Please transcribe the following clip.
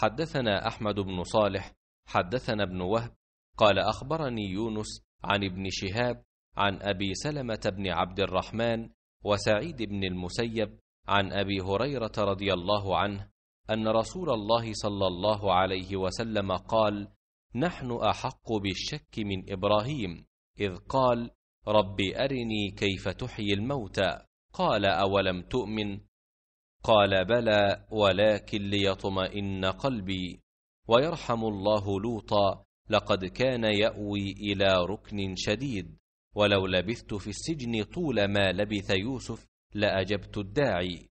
حدثنا أحمد بن صالح حدثنا ابن وهب قال أخبرني يونس عن ابن شهاب عن أبي سلمة بن عبد الرحمن وسعيد بن المسيب عن أبي هريرة رضي الله عنه أن رسول الله صلى الله عليه وسلم قال: نحن أحق بالشك من إبراهيم، إذ قال: رب أرني كيف تحيي الموتى، قال: أولم تؤمن؟ قال بلى ولكن ليطمئن قلبي ويرحم الله لوطا لقد كان ياوي الى ركن شديد ولو لبثت في السجن طول ما لبث يوسف لاجبت الداعي